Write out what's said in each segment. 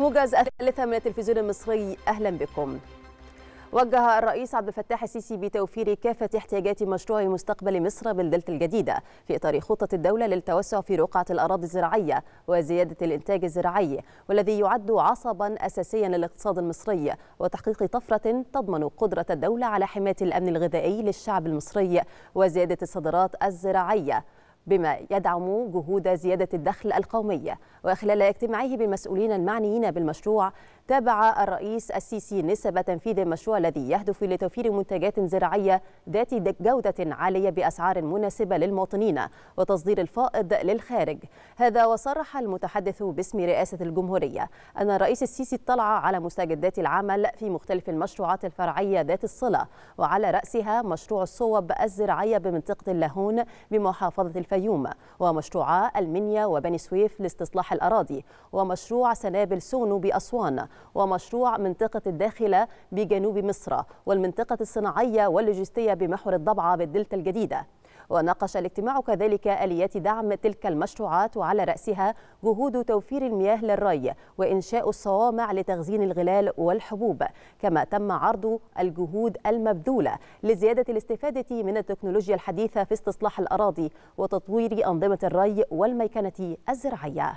موجز الثالثة من التلفزيون المصري أهلا بكم وجه الرئيس عبد الفتاح السيسي بتوفير كافة احتياجات مشروع مستقبل مصر بالدلتا الجديدة في إطار خطة الدولة للتوسع في رقعة الأراضي الزراعية وزيادة الإنتاج الزراعي والذي يعد عصبا أساسيا للاقتصاد المصري وتحقيق طفرة تضمن قدرة الدولة على حماية الأمن الغذائي للشعب المصري وزيادة الصادرات الزراعية بما يدعم جهود زيادة الدخل القومية وخلال اجتماعه بالمسؤولين المعنيين بالمشروع تابع الرئيس السيسي نسب تنفيذ المشروع الذي يهدف لتوفير منتجات زراعية ذات جودة عالية بأسعار مناسبة للمواطنين وتصدير الفائض للخارج هذا وصرح المتحدث باسم رئاسة الجمهورية أن الرئيس السيسي اطلع على مستجدات العمل في مختلف المشروعات الفرعية ذات الصلة وعلى رأسها مشروع الصوب الزراعية بمنطقة اللاهون بمحافظة الفيوم ومشروعا المنيا وبني سويف لاستصلاح الأراضي ومشروع سنابل سونو بأسوان ومشروع منطقة الداخلة بجنوب مصر والمنطقة الصناعية واللوجستية بمحور الضبعة بالدلتا الجديدة وناقش الاجتماع كذلك آليات دعم تلك المشروعات وعلى رأسها جهود توفير المياه للري وإنشاء الصوامع لتخزين الغلال والحبوب كما تم عرض الجهود المبذولة لزيادة الاستفادة من التكنولوجيا الحديثة في استصلاح الأراضي وتطوير أنظمة الري والميكنة الزراعية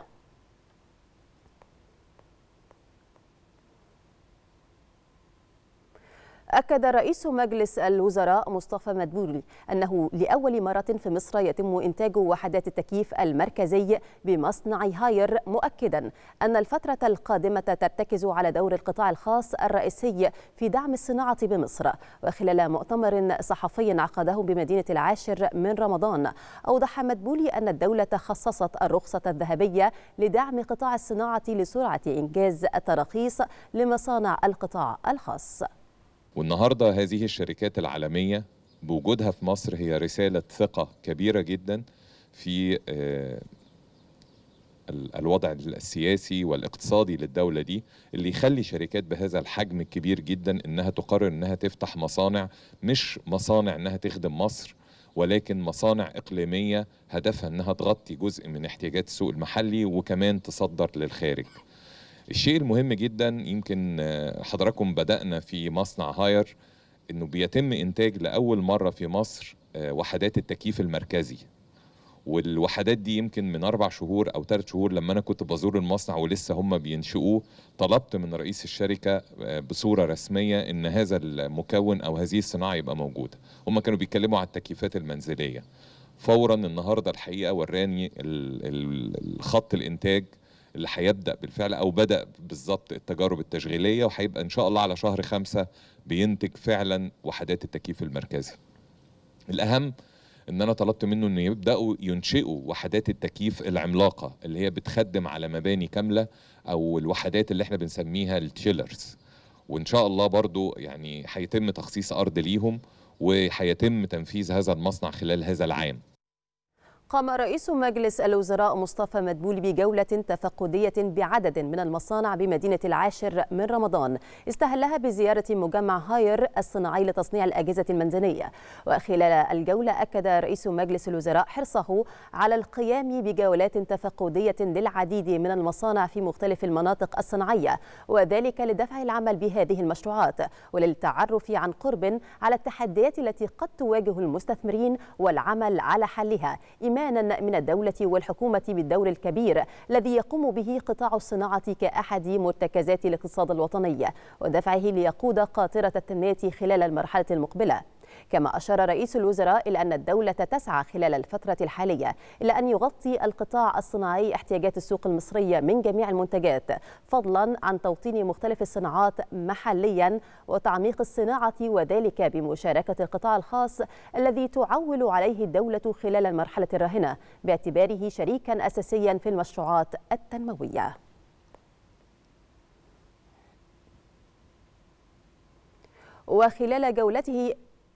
أكد رئيس مجلس الوزراء مصطفى مدبولي أنه لأول مرة في مصر يتم إنتاج وحدات التكييف المركزي بمصنع هاير مؤكدا أن الفترة القادمة ترتكز على دور القطاع الخاص الرئيسي في دعم الصناعة بمصر وخلال مؤتمر صحفي عقده بمدينة العاشر من رمضان أوضح مدبولي أن الدولة خصصت الرخصة الذهبية لدعم قطاع الصناعة لسرعة إنجاز التراخيص لمصانع القطاع الخاص والنهارده هذه الشركات العالميه بوجودها في مصر هي رساله ثقه كبيره جدا في آه، الوضع السياسي والاقتصادي للدولة دي اللي يخلي شركات بهذا الحجم الكبير جدا انها تقرر انها تفتح مصانع مش مصانع انها تخدم مصر ولكن مصانع إقليمية هدفها انها تغطي جزء من احتياجات السوق المحلي وكمان تصدر للخارج الشيء المهم جدا يمكن آه، حضراتكم بدأنا في مصنع هاير انه بيتم انتاج لاول مره في مصر آه، وحدات التكييف المركزي والوحدات دي يمكن من اربع شهور او ثلاث شهور لما انا كنت بزور المصنع ولسه هم بينشئوه طلبت من رئيس الشركه آه، بصوره رسميه ان هذا المكون او هذه الصناعه يبقى موجوده هم كانوا بيتكلموا على التكييفات المنزليه فورا النهارده الحقيقه وراني الخط الانتاج اللي هيبدا بالفعل او بدا بالظبط التجارب التشغيليه وهيبقى ان شاء الله على شهر خمسة بينتج فعلا وحدات التكييف المركزي الاهم ان انا طلبت منه انه يبداوا ينشئوا وحدات التكييف العملاقه اللي هي بتخدم على مباني كامله او الوحدات اللي احنا بنسميها التشيلرز وان شاء الله برضو يعني هيتم تخصيص ارض ليهم وهيتم تنفيذ هذا المصنع خلال هذا العام قام رئيس مجلس الوزراء مصطفى مدبول بجولة تفقدية بعدد من المصانع بمدينة العاشر من رمضان استهلها بزيارة مجمع هاير الصناعي لتصنيع الأجهزة المنزلية وخلال الجولة أكد رئيس مجلس الوزراء حرصه على القيام بجولات تفقدية للعديد من المصانع في مختلف المناطق الصناعية وذلك لدفع العمل بهذه المشروعات وللتعرف عن قرب على التحديات التي قد تواجه المستثمرين والعمل على حلها إما إيمانا من الدولة والحكومة بالدور الكبير الذي يقوم به قطاع الصناعة كأحد مرتكزات الاقتصاد الوطني ودفعه ليقود قاطرة التنمية خلال المرحلة المقبلة كما أشار رئيس الوزراء إلى أن الدولة تسعى خلال الفترة الحالية إلى أن يغطي القطاع الصناعي احتياجات السوق المصرية من جميع المنتجات فضلا عن توطين مختلف الصناعات محليا وتعميق الصناعة وذلك بمشاركة القطاع الخاص الذي تعول عليه الدولة خلال المرحلة الراهنة باعتباره شريكا أساسيا في المشروعات التنموية وخلال جولته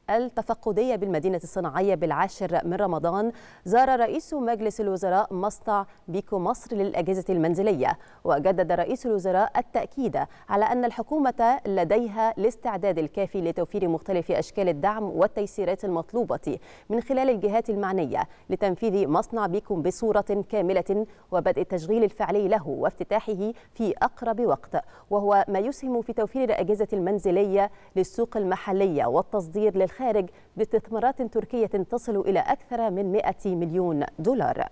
التفقدية بالمدينة الصناعية بالعاشر من رمضان زار رئيس مجلس الوزراء مصنع بيكو مصر للأجهزة المنزلية وجدد رئيس الوزراء التأكيد على أن الحكومة لديها الاستعداد الكافي لتوفير مختلف أشكال الدعم والتيسيرات المطلوبة من خلال الجهات المعنية لتنفيذ مصنع بيكو بصورة كاملة وبدء التشغيل الفعلي له وافتتاحه في أقرب وقت وهو ما يسهم في توفير الأجهزة المنزلية للسوق المحلية والتصدير لل الخارج باستثمارات تركية تصل إلى أكثر من 100 مليون دولار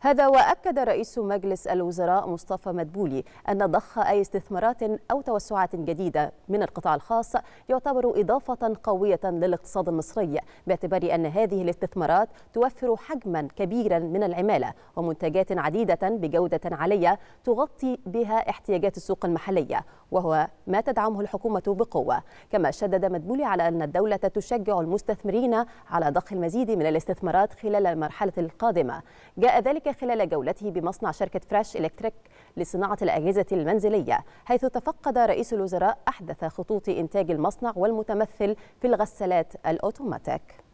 هذا وأكد رئيس مجلس الوزراء مصطفى مدبولي أن ضخ أي استثمارات أو توسعات جديدة من القطاع الخاص يعتبر إضافة قوية للاقتصاد المصري باعتبار أن هذه الاستثمارات توفر حجما كبيرا من العمالة ومنتجات عديدة بجودة عالية تغطي بها احتياجات السوق المحلية وهو ما تدعمه الحكومة بقوة كما شدد مدبولي على أن الدولة تشجع المستثمرين على ضخ المزيد من الاستثمارات خلال المرحلة القادمة جاء ذلك خلال جولته بمصنع شركة فريش إلكتريك لصناعة الأجهزة المنزلية حيث تفقد رئيس الوزراء أحدث خطوط إنتاج المصنع والمتمثل في الغسالات الأوتوماتيك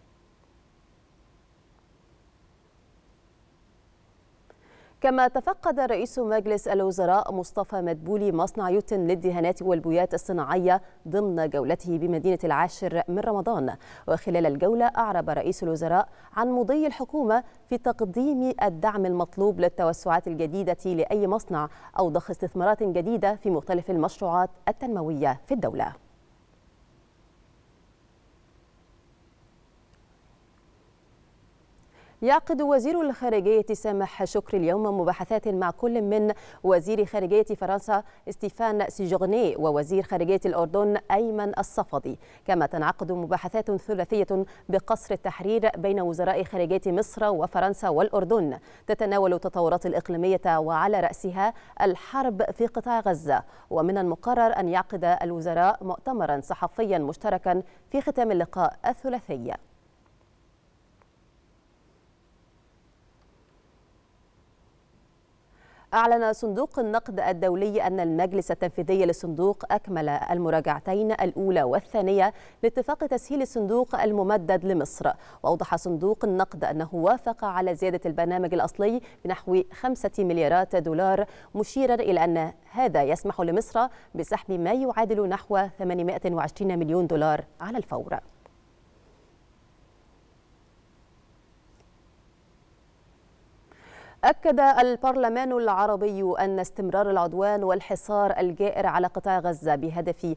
كما تفقد رئيس مجلس الوزراء مصطفى مدبولي مصنع يوتن للدهانات والبويات الصناعية ضمن جولته بمدينة العاشر من رمضان وخلال الجولة أعرب رئيس الوزراء عن مضي الحكومة في تقديم الدعم المطلوب للتوسعات الجديدة لأي مصنع أو ضخ استثمارات جديدة في مختلف المشروعات التنموية في الدولة يعقد وزير الخارجية سامح شكري اليوم مباحثات مع كل من وزير خارجية فرنسا ستيفان سيجوني ووزير خارجية الأردن أيمن الصفدي كما تنعقد مباحثات ثلاثية بقصر التحرير بين وزراء خارجية مصر وفرنسا والأردن تتناول التطورات الإقليمية وعلى رأسها الحرب في قطاع غزة ومن المقرر أن يعقد الوزراء مؤتمرا صحفيا مشتركا في ختام اللقاء الثلاثي أعلن صندوق النقد الدولي أن المجلس التنفيذي للصندوق أكمل المراجعتين الأولى والثانية لاتفاق تسهيل الصندوق الممدد لمصر وأوضح صندوق النقد أنه وافق على زيادة البرنامج الأصلي بنحو 5 مليارات دولار مشيرا إلى أن هذا يسمح لمصر بسحب ما يعادل نحو 820 مليون دولار على الفور أكد البرلمان العربي أن استمرار العدوان والحصار الجائر على قطاع غزة بهدف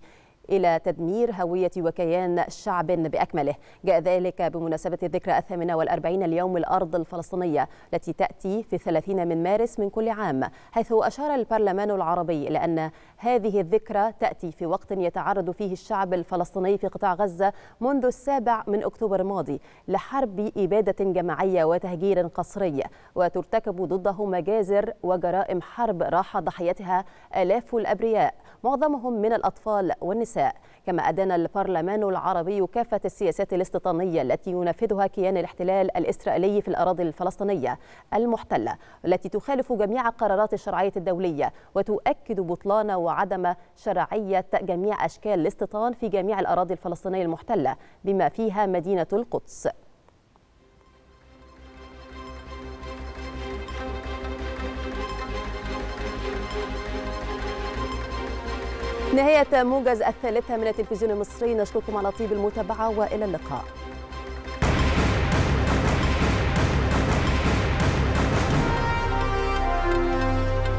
إلى تدمير هوية وكيان شعب بأكمله جاء ذلك بمناسبة الذكرى الثامنة والأربعين اليوم الأرض الفلسطينية التي تأتي في الثلاثين من مارس من كل عام حيث أشار البرلمان العربي إلى أن هذه الذكرى تأتي في وقت يتعرض فيه الشعب الفلسطيني في قطاع غزة منذ السابع من أكتوبر الماضي لحرب إبادة جماعية وتهجير قسري وترتكب ضده مجازر وجرائم حرب راح ضحيتها آلاف الأبرياء معظمهم من الأطفال والنساء النساء كما أدان البرلمان العربي كافة السياسات الاستيطانية التي ينفذها كيان الاحتلال الإسرائيلي في الأراضي الفلسطينية المحتلة التي تخالف جميع قرارات الشرعية الدولية وتؤكد بطلان وعدم شرعية جميع أشكال الاستيطان في جميع الأراضي الفلسطينية المحتلة بما فيها مدينة القدس نهاية موجز الثالثة من التلفزيون المصري نشكركم على طيب المتابعة وإلى اللقاء